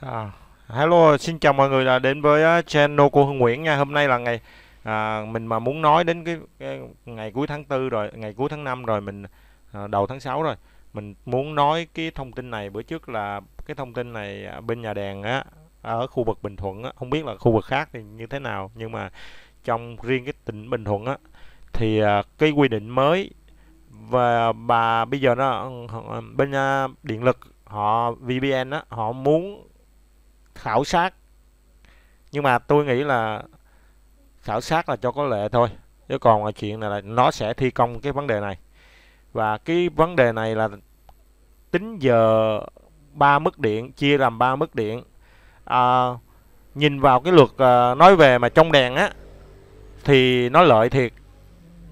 À, hello, xin chào mọi người đã đến với channel của Hương Nguyễn nha. Hôm nay là ngày à, mình mà muốn nói đến cái, cái ngày cuối tháng tư rồi, ngày cuối tháng năm rồi mình à, đầu tháng 6 rồi. Mình muốn nói cái thông tin này bữa trước là cái thông tin này bên nhà đèn á ở khu vực Bình Thuận á, không biết là khu vực khác thì như thế nào nhưng mà trong riêng cái tỉnh Bình Thuận á thì à, cái quy định mới và bà bây giờ nó ờ, bên à, điện lực họ VPN á họ muốn khảo sát nhưng mà tôi nghĩ là khảo sát là cho có lệ thôi chứ còn là chuyện này là nó sẽ thi công cái vấn đề này và cái vấn đề này là tính giờ ba mức điện chia làm ba mức điện à, nhìn vào cái luật à, nói về mà trong đèn á thì nó lợi thiệt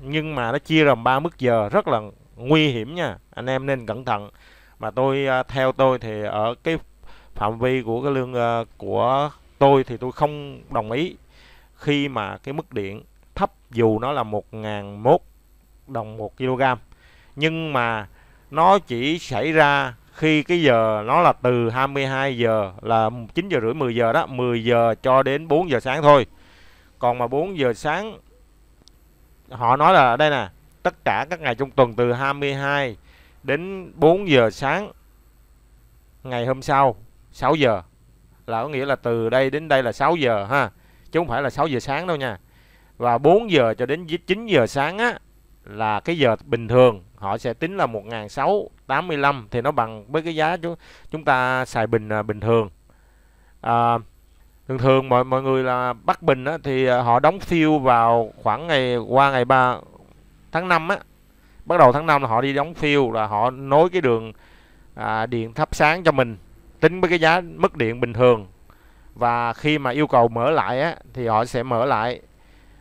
nhưng mà nó chia làm ba mức giờ rất là nguy hiểm nha anh em nên cẩn thận mà tôi à, theo tôi thì ở cái phạm vi của cái lương uh, của tôi thì tôi không đồng ý khi mà cái mức điện thấp dù nó là 1001 đồng 1 kg nhưng mà nó chỉ xảy ra khi cái giờ nó là từ 22 giờ là 9 giờ rưỡi 10 giờ đó 10 giờ cho đến 4 giờ sáng thôi còn mà 4 giờ sáng họ nói là ở đây nè tất cả các ngày trong tuần từ 22 đến 4 giờ sáng ngày hôm sau 6 giờ là có nghĩa là từ đây đến đây là 6 giờ ha chứ không phải là 6 giờ sáng đâu nha và 4 giờ cho đến 9 giờ sáng á là cái giờ bình thường họ sẽ tính là 1685 thì nó bằng với cái giá chúng chúng ta xài bình à, bình thường à, thường thường mọi mọi người là bắt bình á, thì à, họ đóng phiêu vào khoảng ngày qua ngày 3 tháng 5 á bắt đầu tháng 5 là họ đi đóng phiêu là họ nối cái đường à, điện thắp sáng cho mình tính với cái giá mức điện bình thường và khi mà yêu cầu mở lại á, thì họ sẽ mở lại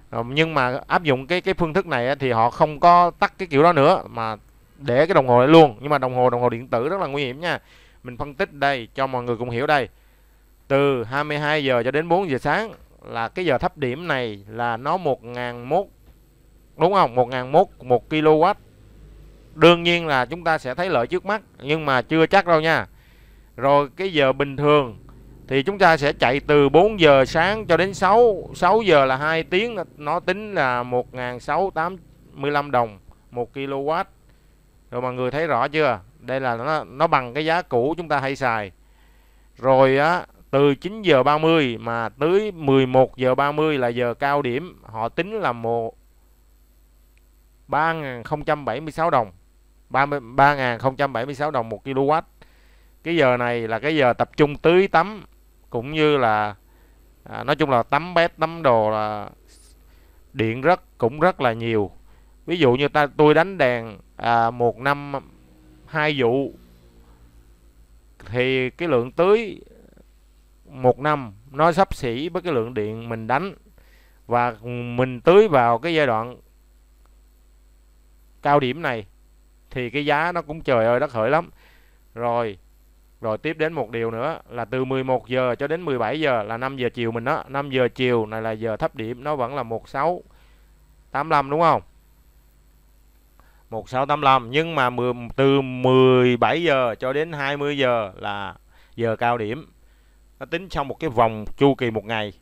ờ, nhưng mà áp dụng cái cái phương thức này á, thì họ không có tắt cái kiểu đó nữa mà để cái đồng hồ này luôn nhưng mà đồng hồ đồng hồ điện tử rất là nguy hiểm nha mình phân tích đây cho mọi người cùng hiểu đây từ 22 giờ cho đến 4 giờ sáng là cái giờ thấp điểm này là nó 1001 đúng không 1001 1 kW đương nhiên là chúng ta sẽ thấy lợi trước mắt nhưng mà chưa chắc đâu nha rồi cái giờ bình thường thì chúng ta sẽ chạy từ 4 giờ sáng cho đến 6 6 giờ là 2 tiếng nó tính là 1685 đồng 1 kW rồi mọi người thấy rõ chưa đây là nó, nó bằng cái giá cũ chúng ta hay xài rồi á từ 9 giờ 30 mà tới 11 giờ 30 là giờ cao điểm họ tính là một 3.076 đồng 30 3.076 đồng 1 kW cái giờ này là cái giờ tập trung tưới tắm cũng như là à, nói chung là tắm bếp tắm đồ là điện rất cũng rất là nhiều ví dụ như ta tôi đánh đèn à, một năm hai vụ thì cái lượng tưới một năm nó sắp xỉ với cái lượng điện mình đánh và mình tưới vào cái giai đoạn cao điểm này thì cái giá nó cũng trời ơi đất hỡi lắm rồi rồi tiếp đến một điều nữa là từ 11 giờ cho đến 17 giờ là 5 giờ chiều mình đó, 5 giờ chiều này là giờ thấp điểm nó vẫn là 1685 đúng không? 1685 nhưng mà từ 17 giờ cho đến 20 giờ là giờ cao điểm. Nó tính trong một cái vòng chu kỳ một ngày.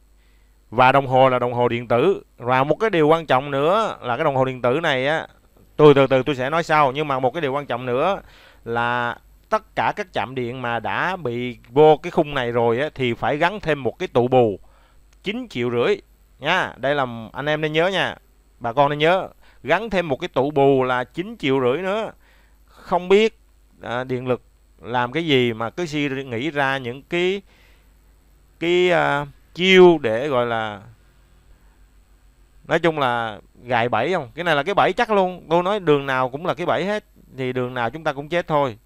Và đồng hồ là đồng hồ điện tử. Và một cái điều quan trọng nữa là cái đồng hồ điện tử này á tôi từ từ tôi sẽ nói sau nhưng mà một cái điều quan trọng nữa là tất cả các chạm điện mà đã bị vô cái khung này rồi á, thì phải gắn thêm một cái tụ bù 9 triệu rưỡi nha đây là anh em nên nhớ nha bà con nên nhớ gắn thêm một cái tụ bù là 9 triệu rưỡi nữa không biết à, điện lực làm cái gì mà cứ suy nghĩ ra những cái cái à, chiêu để gọi là nói chung là gài bẫy không cái này là cái bẫy chắc luôn tôi nói đường nào cũng là cái bẫy hết thì đường nào chúng ta cũng chết thôi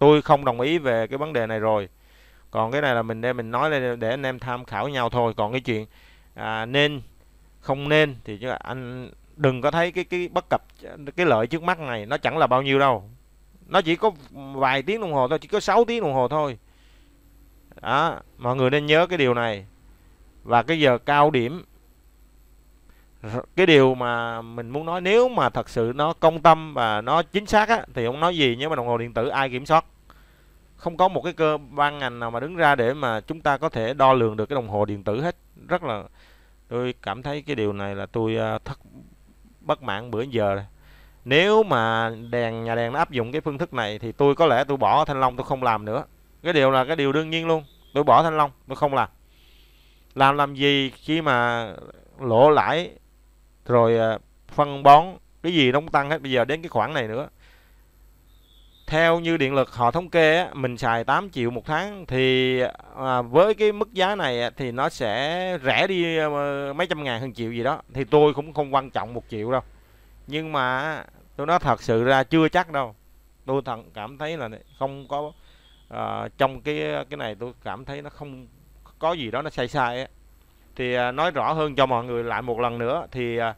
tôi không đồng ý về cái vấn đề này rồi còn cái này là mình để mình nói để, để anh em tham khảo nhau thôi còn cái chuyện à, nên không nên thì anh đừng có thấy cái cái bất cập cái lợi trước mắt này nó chẳng là bao nhiêu đâu nó chỉ có vài tiếng đồng hồ thôi chỉ có 6 tiếng đồng hồ thôi đó mọi người nên nhớ cái điều này và cái giờ cao điểm cái điều mà mình muốn nói nếu mà thật sự nó công tâm và nó chính xác á, thì ông nói gì nhưng mà đồng hồ điện tử ai kiểm soát không có một cái cơ ban ngành nào mà đứng ra để mà chúng ta có thể đo lường được cái đồng hồ điện tử hết rất là tôi cảm thấy cái điều này là tôi à, thất bất mãn bữa giờ rồi. nếu mà đèn nhà đèn nó áp dụng cái phương thức này thì tôi có lẽ tôi bỏ thanh long tôi không làm nữa cái điều là cái điều đương nhiên luôn tôi bỏ thanh long tôi không làm làm làm gì khi mà lộ lãi rồi à, phân bón cái gì nó cũng tăng hết bây giờ đến cái khoản này nữa theo như điện lực họ thống kê mình xài 8 triệu một tháng thì à, với cái mức giá này thì nó sẽ rẻ đi à, mấy trăm ngàn hơn triệu gì đó thì tôi cũng không quan trọng một triệu đâu nhưng mà tôi nói thật sự ra chưa chắc đâu tôi thật cảm thấy là không có à, trong cái cái này tôi cảm thấy nó không có gì đó nó sai sai á thì à, nói rõ hơn cho mọi người lại một lần nữa thì à,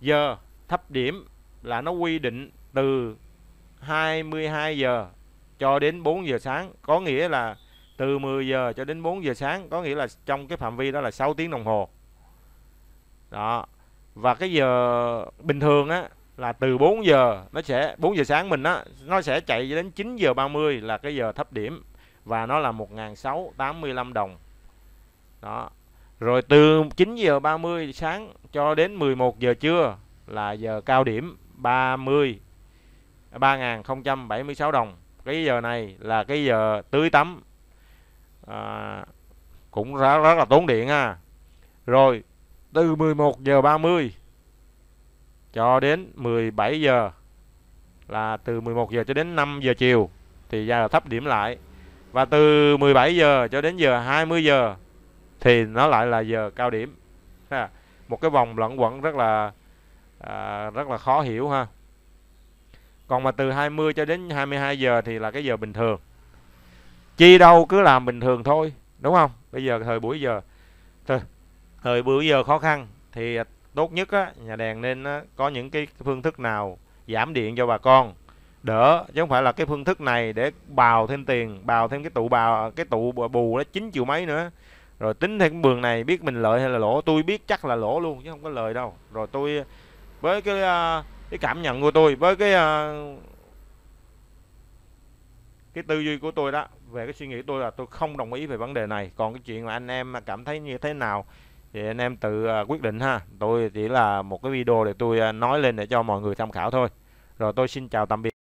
giờ thấp điểm là nó quy định từ 22 giờ cho đến 4 giờ sáng có nghĩa là từ 10 giờ cho đến 4 giờ sáng có nghĩa là trong cái phạm vi đó là 6 tiếng đồng hồ đó và cái giờ bình thường á là từ 4 giờ nó sẽ 4 giờ sáng mình á nó sẽ chạy đến 9 giờ 30 là cái giờ thấp điểm và nó là 1685 đồng đó rồi từ 9 giờ 30 sáng cho đến 11 giờ trưa là giờ cao điểm 30 3.076 đồng. Cái giờ này là cái giờ tưới tắm. À, cũng rất, rất là tốn điện ha. Rồi từ 11 giờ 30 cho đến 17 giờ là từ 11 giờ cho đến 5 giờ chiều thì giờ thấp điểm lại và từ 17 giờ cho đến giờ 20 giờ thì nó lại là giờ cao điểm ha một cái vòng lẫn quẩn rất là à, rất là khó hiểu ha còn mà từ 20 cho đến 22 giờ thì là cái giờ bình thường chi đâu cứ làm bình thường thôi đúng không bây giờ thời buổi giờ thời, thời buổi giờ khó khăn thì tốt nhất á, nhà đèn nên á, có những cái phương thức nào giảm điện cho bà con đỡ chứ không phải là cái phương thức này để bào thêm tiền bào thêm cái tụ bào cái tụ bù đó chín triệu mấy nữa rồi tính cái vườn này biết mình lợi hay là lỗ tôi biết chắc là lỗ luôn chứ không có lời đâu rồi tôi với cái à, cái cảm nhận của tôi với cái à, cái tư duy của tôi đó về cái suy nghĩ của tôi là tôi không đồng ý về vấn đề này còn cái chuyện mà anh em mà cảm thấy như thế nào thì anh em tự à, quyết định ha tôi chỉ là một cái video để tôi nói lên để cho mọi người tham khảo thôi rồi tôi xin chào tạm biệt